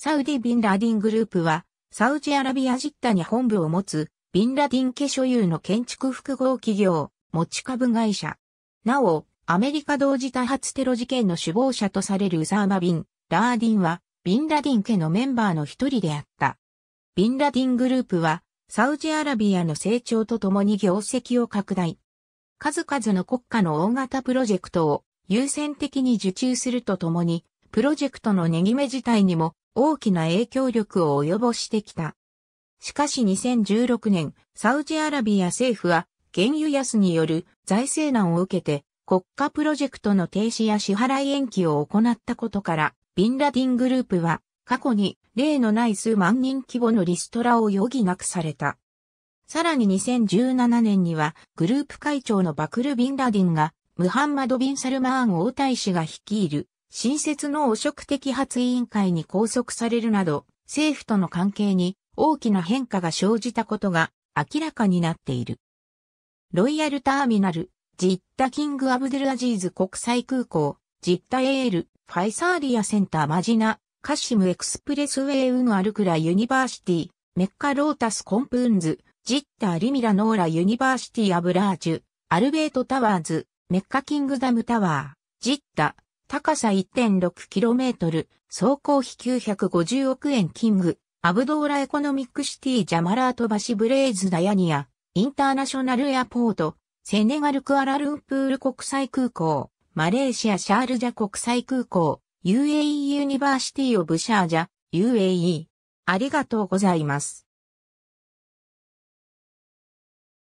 サウディ・ビンラディングループは、サウジアラビアジッタに本部を持つ、ビンラディン家所有の建築複合企業、持ち株会社。なお、アメリカ同時多発テロ事件の首謀者とされるウサーマ・ビン、ラーディンは、ビンラディン家のメンバーの一人であった。ビンラディングループは、サウジアラビアの成長とともに業績を拡大。数々の国家の大型プロジェクトを優先的に受注するとともに、プロジェクトのネギ目自体にも大きな影響力を及ぼしてきた。しかし2016年、サウジアラビア政府は原油安による財政難を受けて国家プロジェクトの停止や支払い延期を行ったことから、ビンラディングループは過去に例のない数万人規模のリストラを余儀なくされた。さらに2017年にはグループ会長のバクル・ビンラディンがムハンマド・ビン・サルマーン王太子が率いる新設の汚職摘発委員会に拘束されるなど、政府との関係に大きな変化が生じたことが明らかになっている。ロイヤルターミナル、ジッタ・キング・アブデル・アジーズ国際空港、ジッタ・エール、ファイサーリアセンター・マジナ、カシム・エクスプレスウェイ・ウン・アルクラ・ユニバーシティ、メッカ・ロータス・コンプーンズ、ジッタ・リミラ・ノーラ・ユニバーシティ・アブラージュ、アルベート・タワーズ、メッカ・キングダム・タワー、ジッタ、高さ 1.6km、総工費950億円キング、アブドーラエコノミックシティジャマラートシブレイズダヤニア、インターナショナルエアポート、セネガルクアラルンプール国際空港、マレーシアシャールジャ国際空港、UAE ユニバーシティオブシャージャ、UAE。ありがとうございます。